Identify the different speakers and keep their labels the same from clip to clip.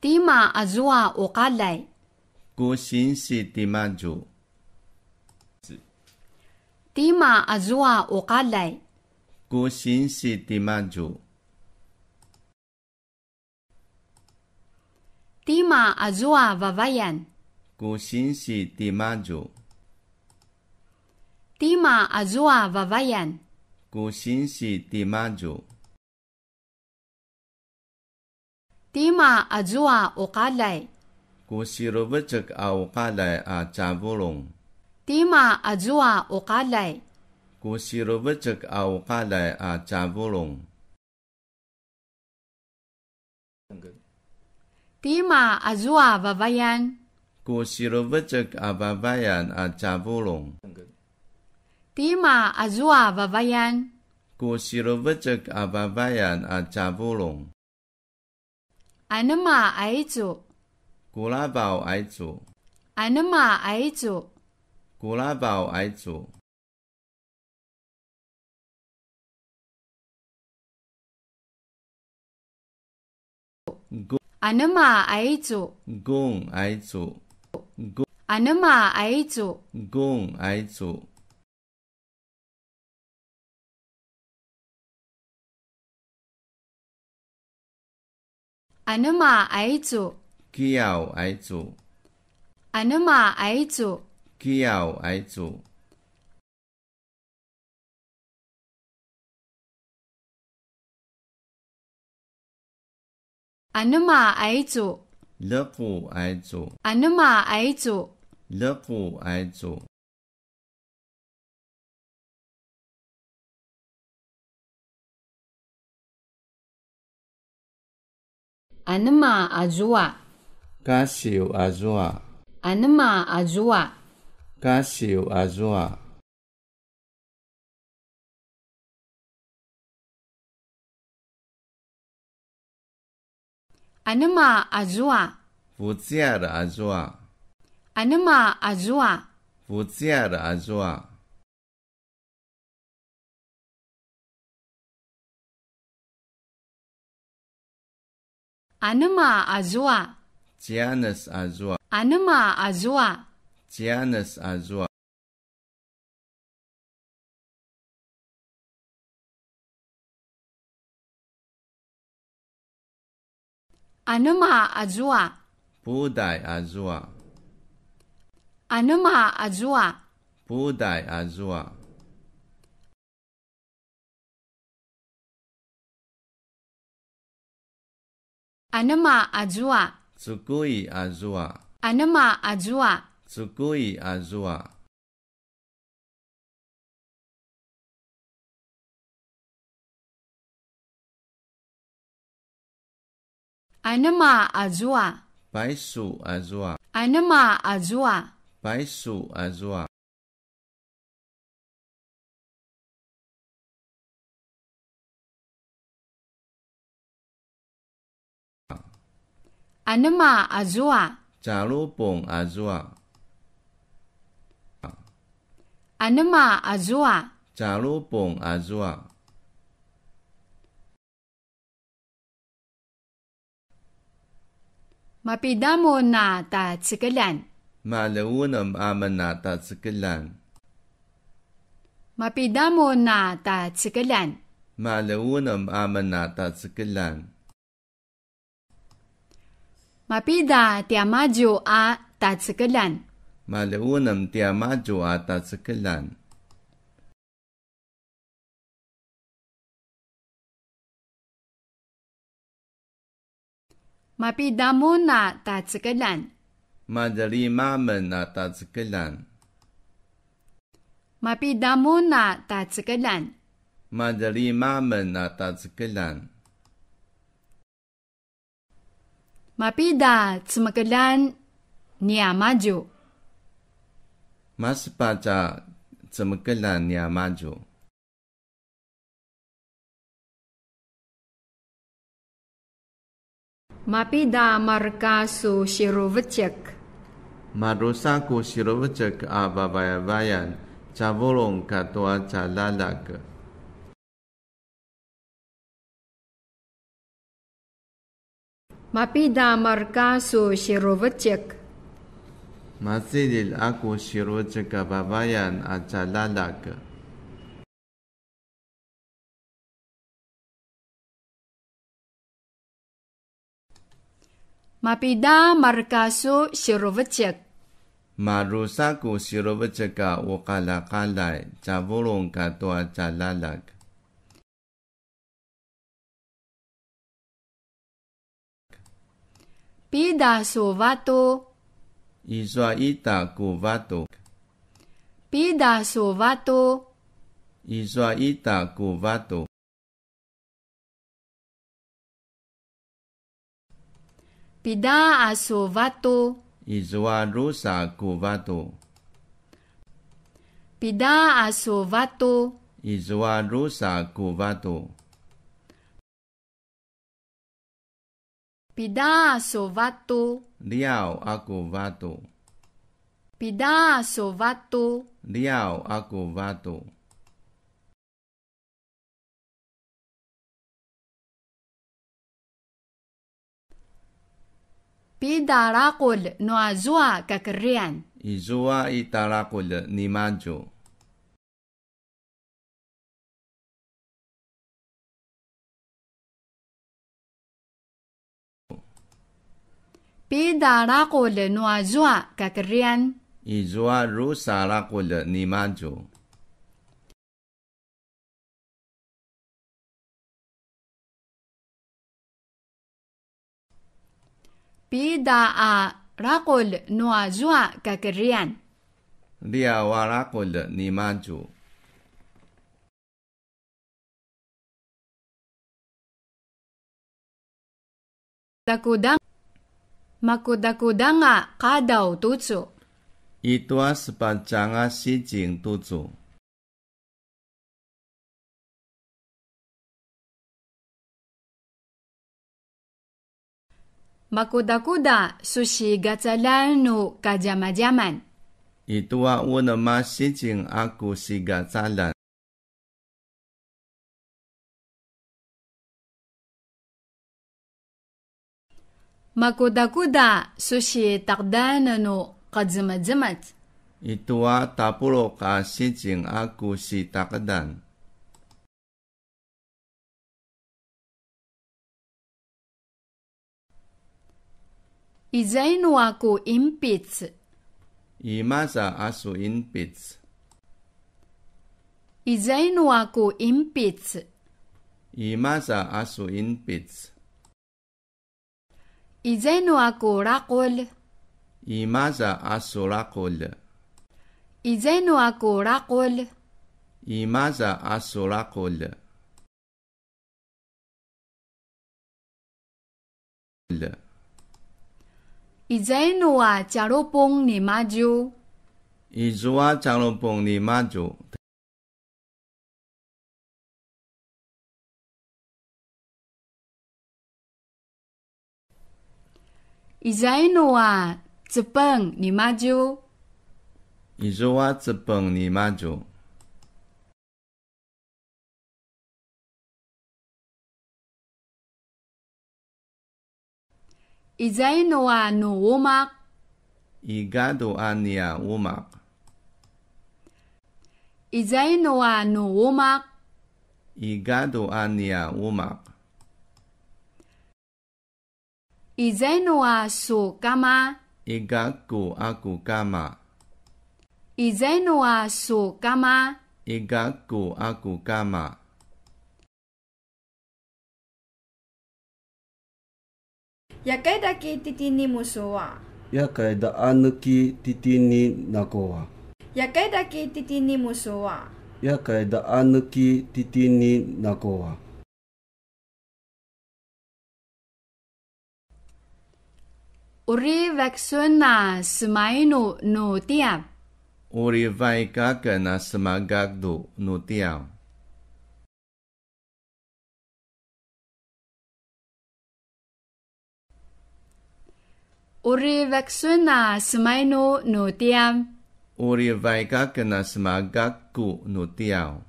Speaker 1: 蒂玛阿卓阿乌嘎莱，
Speaker 2: 故心识的满足。
Speaker 1: 蒂玛阿祖啊，我嘎来。
Speaker 2: 故心识的满足。
Speaker 1: 蒂玛阿祖啊，瓦瓦言，
Speaker 2: 故心识的满足。
Speaker 1: 蒂玛阿祖啊，瓦瓦言，
Speaker 2: 故心识的满足。
Speaker 1: tima azua uqalay.
Speaker 2: Kusirubacak a uqalay a cabulung.
Speaker 1: Tima azua uqalay.
Speaker 2: Kusirubacak a uqalay a cabulung.
Speaker 1: Tima azua babayan.
Speaker 2: Kusirubacak a babayan a cabulung.
Speaker 1: Tima azua babayan.
Speaker 2: Kusirubacak a babayan a cabulung.
Speaker 1: 安乐玛，矮族。
Speaker 2: 古拉宝，矮族。
Speaker 1: 安乐玛，矮族。
Speaker 2: 古拉宝，矮族。
Speaker 1: 安乐玛，矮族。
Speaker 2: 贡，矮族。
Speaker 1: 安乐玛，矮族。
Speaker 2: 贡，矮族。
Speaker 1: 安了嘛，爱做。
Speaker 2: 既要爱做。
Speaker 1: 安了嘛，爱做。
Speaker 2: 既要爱做。
Speaker 3: 安了嘛，爱做。
Speaker 2: 乐乎爱做。
Speaker 3: 安了嘛，爱做。
Speaker 2: 乐乎爱做。
Speaker 1: 安德玛阿祖啊，
Speaker 2: 嘉秀阿祖啊。
Speaker 1: 安德玛阿祖啊，
Speaker 2: 嘉秀阿祖啊。
Speaker 1: 安德玛阿祖啊，
Speaker 2: 福建的阿祖啊。
Speaker 1: 安德玛阿祖啊，
Speaker 2: 福建的阿祖啊。
Speaker 3: 阿诺玛阿卓啊！阿诺玛阿卓啊！
Speaker 2: 阿诺玛阿卓啊！
Speaker 1: 阿诺玛阿卓啊！阿诺玛阿卓啊！阿诺玛
Speaker 2: 阿卓啊！
Speaker 3: 阿那玛阿祖啊，
Speaker 2: 苏古伊阿祖啊，
Speaker 3: 阿那玛阿祖啊，
Speaker 2: 苏古伊阿祖啊。
Speaker 3: 阿那玛阿祖啊，
Speaker 2: 白薯阿祖啊，
Speaker 3: 阿那玛阿祖啊，
Speaker 2: 白薯阿祖啊。
Speaker 1: Ano ma azua?
Speaker 2: Jalupong azua.
Speaker 1: Ano ma azua?
Speaker 2: Jalupong azua.
Speaker 1: Mapidamo na tatsikalan.
Speaker 2: Malawunam aman na tatsikalan.
Speaker 1: Mapidamo na tatsikalan.
Speaker 2: Malawunam aman na tatsikalan.
Speaker 1: mapida tiamaju a tatsikelan.
Speaker 2: Maliunam tiamaju a tatsikelan.
Speaker 1: Mapida muna tatsikelan.
Speaker 2: Madali mamen na tatsikelan.
Speaker 1: Mapida muna tatsikelan.
Speaker 2: Madali mamen na tatsikelan. Mapida muna tatsikelan.
Speaker 1: Mapida cemekelan nia maju.
Speaker 2: Mas baca cemekelan nia maju.
Speaker 1: Mapida marka su shiruvecek.
Speaker 2: Marusa ku shiruvecek katua calalaka.
Speaker 1: Mapida marka su shirovacek.
Speaker 2: Masidil aku shirovacek babayan acalalak.
Speaker 1: Mapida marka su shirovacek.
Speaker 2: Marusaku shirovacek wakalakalai, cavulung katua calalak.
Speaker 1: Pida su vato.
Speaker 2: Izwa ita ku
Speaker 1: Pida su vato.
Speaker 2: Izwa ita ku
Speaker 1: Pida asu vato. Izwa Pida asu vato.
Speaker 2: Izwa
Speaker 1: Pidaso vatu.
Speaker 2: Diau aku vatu.
Speaker 1: Pidaso vatu.
Speaker 2: Diau aku vatu.
Speaker 1: Pidarakul nuazua kakrian.
Speaker 2: Izua itarakul nimanju. Pidarakul nuazua kakrian.
Speaker 1: pida rakul nua zua kakrian.
Speaker 2: Izua rusa rakul ni manju.
Speaker 1: Pida a rakul nua zua kakrian.
Speaker 2: Lia wa ni manju.
Speaker 1: Takuda makudakuda nga kadaw tutsu.
Speaker 2: Itua sepanjanga sijing tutsu.
Speaker 1: Makudakuda susi gacalanu nu kajama-jaman.
Speaker 2: Itua wuna masijing aku si gacalan.
Speaker 1: Makuda-kuda sushi takdan no kadzumadzumat.
Speaker 2: Itua tapulo ka sijing aku si takdan.
Speaker 1: Izay no aku impits.
Speaker 2: Imasa asu impits.
Speaker 1: Izay no aku impits.
Speaker 2: Imasa asu impits.
Speaker 1: إذن أكو رقل
Speaker 2: إمازا أسو رقل
Speaker 1: إذن أكو رقل
Speaker 2: إمازا أسو رقل
Speaker 1: إذن أجربون نماجو
Speaker 2: إذن أجربون نماجو
Speaker 1: 伊在那啊，只蹦你妈就。
Speaker 2: 伊在那啊，只你妈就。
Speaker 1: 伊在那啊，努乌马。
Speaker 2: 伊噶都啊，你啊乌马。
Speaker 1: 伊在那啊，努乌马。
Speaker 2: 伊噶都啊，你啊乌马。
Speaker 1: Izenoa su kama.
Speaker 2: Igaku aku kama.
Speaker 1: Izenoa su kama.
Speaker 2: Igaku aku kama.
Speaker 1: Yakai daki titini musuwa.
Speaker 2: Yakai da anuki titini nakowa.
Speaker 1: Yakai daki titini musuwa.
Speaker 2: Yakai da anuki titini nakowa.
Speaker 1: อุริเวกซุนนาสมัยนูนูเตียบ
Speaker 2: อุริวัยกากนาสมัยกักดูนูเตียบ
Speaker 1: อุริเวกซุนนาสมัยนูนูเตียบ
Speaker 2: อุริวัยกากนาสมัยกักกูนูเตียบ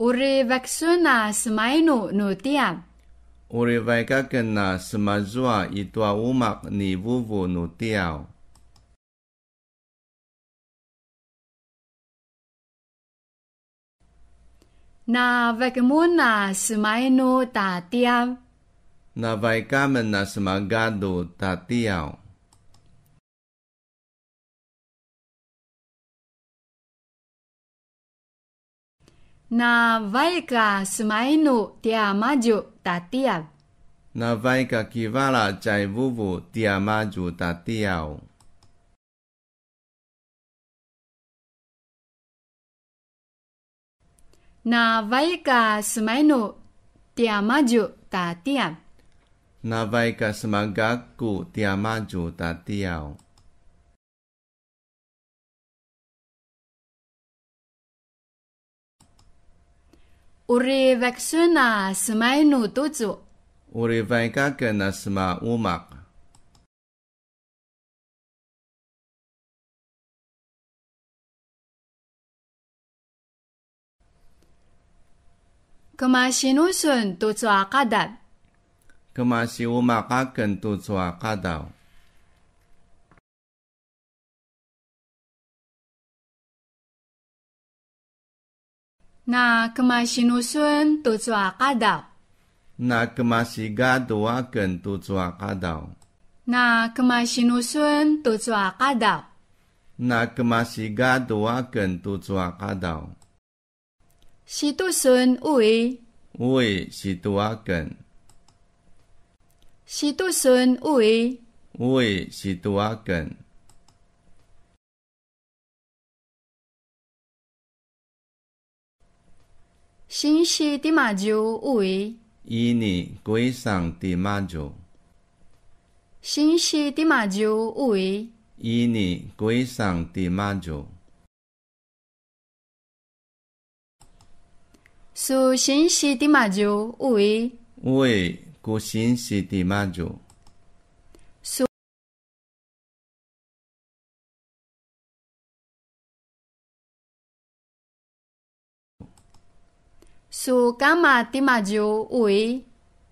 Speaker 1: Urivexuna smainu nutiam.
Speaker 2: Urivegagena smazua i tua umak ni vuvu nutiao.
Speaker 1: Na vegmuna smainu tatiam.
Speaker 2: Na vegamena smagado tatiao.
Speaker 1: Na Navalka smainu tiamaju tatial.
Speaker 2: Navalka kivala chai vuvu Na tiamaju tatial.
Speaker 1: Navalka smainu tiamaju tatial.
Speaker 2: Navalka smagaku tiamaju tatial.
Speaker 1: 乌里维克苏纳斯麦努多祖，
Speaker 2: 乌里维加格纳斯马乌马。
Speaker 1: 格玛西努顺多祖阿卡达，
Speaker 2: 格玛西乌马加根多祖阿卡达。
Speaker 1: na kemasinusun tutsua kadaw.
Speaker 2: Na kemasigadawa ken tutsua kadaw.
Speaker 1: Na kemasinusun tutsua kadaw.
Speaker 2: Na kemasigadawa ken si kadaw.
Speaker 1: Situsun uy.
Speaker 2: Uy situa ken.
Speaker 1: Situsun uy.
Speaker 2: Uy situa ken.
Speaker 1: 新市的马就为
Speaker 2: 伊犁归上的马就，
Speaker 1: 新市的马就为
Speaker 2: 伊犁归上的马就。
Speaker 1: 属新市的马就为
Speaker 2: 为古新市的马就。
Speaker 1: 苏干嘛的嘛就喂。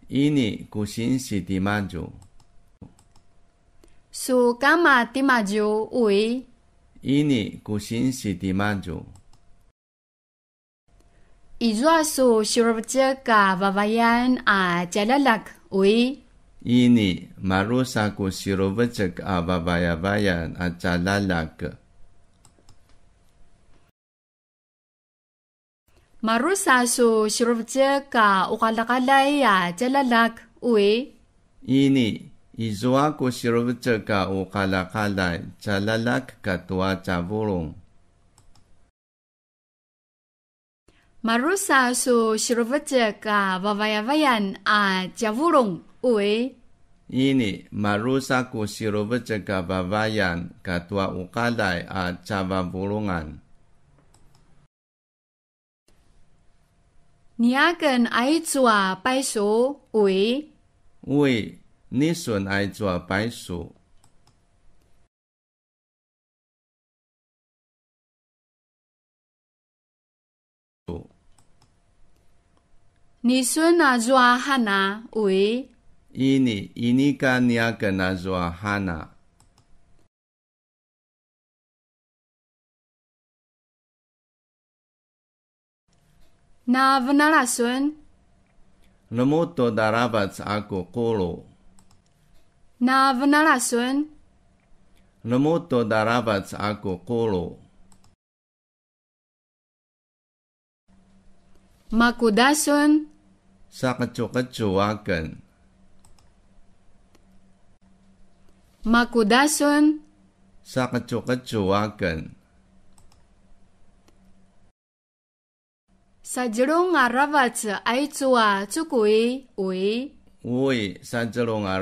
Speaker 2: 伊尼古新是的嘛就。
Speaker 1: 苏干嘛的嘛就喂。
Speaker 2: 伊尼古新是的嘛就。
Speaker 1: 伊若苏修罗杰嘎瓦瓦言啊杰拉拉克喂。
Speaker 2: 伊尼马鲁萨古修罗杰嘎瓦瓦呀瓦言啊杰拉拉克。
Speaker 1: marusa su shirovje ka ukalakalai ya jalalak ui?
Speaker 2: Ini, izua ku shirovje ka ukalakalai jalalak ka tua javulung.
Speaker 1: Marusa su shirovje ka wawayawayan a javulung ui?
Speaker 2: Ini, marusa ku shirovje ka wawayan ka ukalai a javavulungan.
Speaker 1: 你阿跟爱爪白鼠喂
Speaker 2: 喂，你孙爱爪白鼠，
Speaker 1: 你孙阿爪汉啊喂，
Speaker 2: 伊你伊你个，你阿跟阿爪汉啊。
Speaker 1: na venalasun
Speaker 2: Lemuto darabat sa ako kulo.
Speaker 1: Na venalasun
Speaker 2: Lemuto darabat sa ako kulo.
Speaker 1: Makudasun
Speaker 2: Sa kacho-kacho akin.
Speaker 1: Makudasun
Speaker 2: Sa kacho-kacho akin.
Speaker 1: sa jero nga ravats ai chua chu kui ui
Speaker 2: ui sa jero nga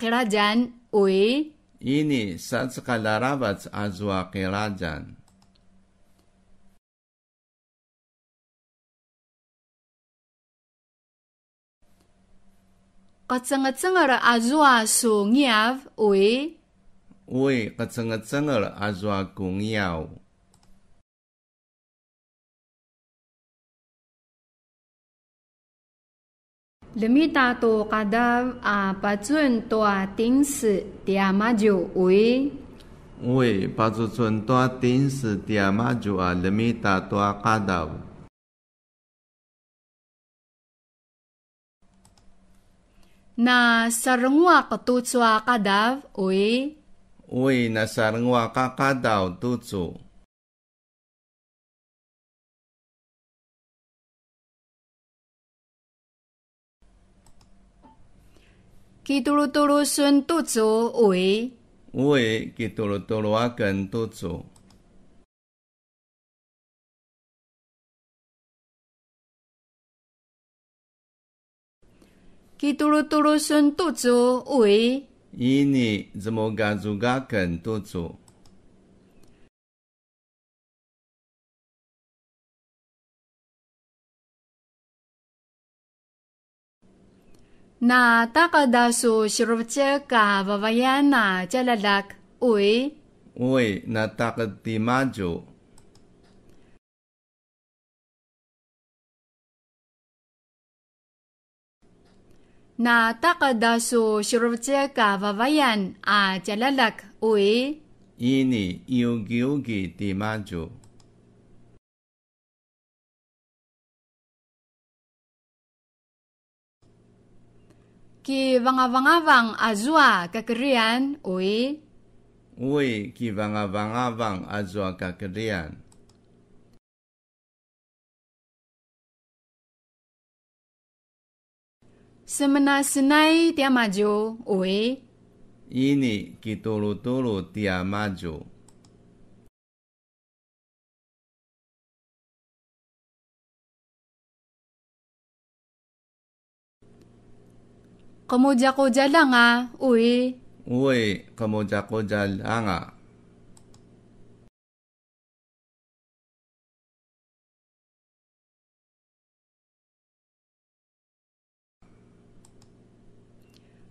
Speaker 1: kerajan ui
Speaker 2: ini sa tsukala ravats ajua kerajan
Speaker 1: qacengecengel azua su ngiav ui
Speaker 2: ui qacengecengel azua ku ngiaw
Speaker 1: lemita to qadav a pacun toa tingsi tiamaju ui
Speaker 2: ui pacucun toa tingsi tiamaju a lemita toa qadav
Speaker 1: na sarangwa katutsua kadav Ui,
Speaker 2: uy na sarangwa kakadaw tutsu
Speaker 1: kitulutulusun ui. Ui,
Speaker 2: uy kitulutulua gen tutsu
Speaker 1: 基督噜嘟噜孙肚子喂。
Speaker 2: 伊尼怎么嘎住嘎啃肚子？
Speaker 1: 那大个大叔是不是嘎娃娃呀？那叫拉拉喂
Speaker 2: 喂，那大个的妈就。
Speaker 1: na takadaso shirvce ka vavayan a jalalak ui
Speaker 2: ini yugi yugi di maju
Speaker 1: ki vanga vanga vang azua kakrian ui
Speaker 2: ui ki vanga vanga vang azua kakrian
Speaker 1: semena senai dia maju oi
Speaker 2: ini kita lulu dia maju
Speaker 1: kamu jago jalan ah oi
Speaker 2: oi kamu jago jalan ah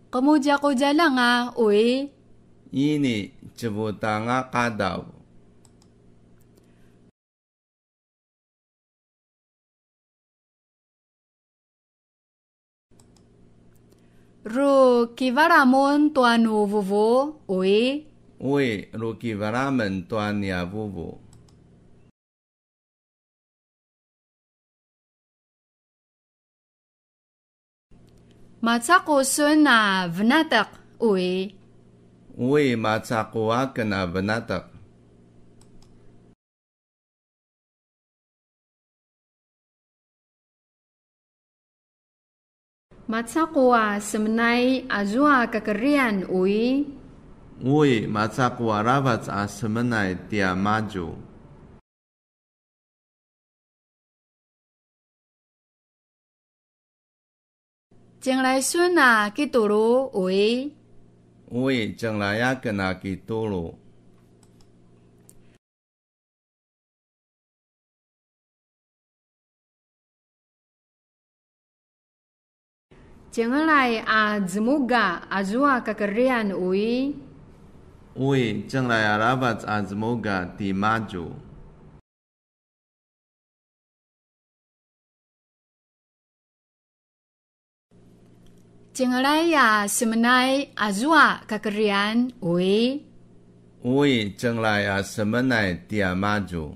Speaker 1: kamuja ko dyala nga,
Speaker 2: Ini, cebuta nga kadaw.
Speaker 1: Ru kivaramon tuan uvuvu, uy.
Speaker 2: Uy, ru kivaramon tuan ya uvuvu.
Speaker 1: macaqosun a vnataq uy
Speaker 2: uy macaqoaken a vnataq
Speaker 1: macaqoa semenai azua kekerian uy
Speaker 2: uy macaqoa rawat a semenai tia maju
Speaker 1: 将来孙啊，给多罗喂。
Speaker 2: 喂，将来要跟哪给多罗？
Speaker 1: 将来啊，兹摩噶啊，祖啊，克克瑞安喂。
Speaker 2: 喂，将来啊，拉娃子阿兹摩噶的妈祖。
Speaker 1: 将来呀，什么奈阿做啊？嘎嘎 rien 喂。
Speaker 2: 喂，将来呀，什么奈 dia 麻主。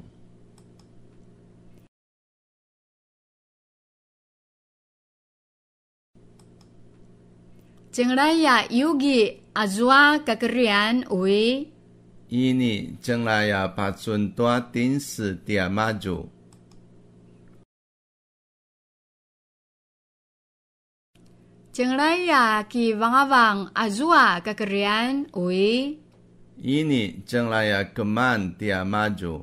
Speaker 1: 将来呀，yogi 阿做啊嘎嘎 rien 喂。
Speaker 2: 伊尼将来呀，把寸断顶死 dia 麻主。
Speaker 1: จึงไรยากีวังวังอาจัวกะเรียนอุย
Speaker 2: อินี่จึงไรยากมันเตียมาจู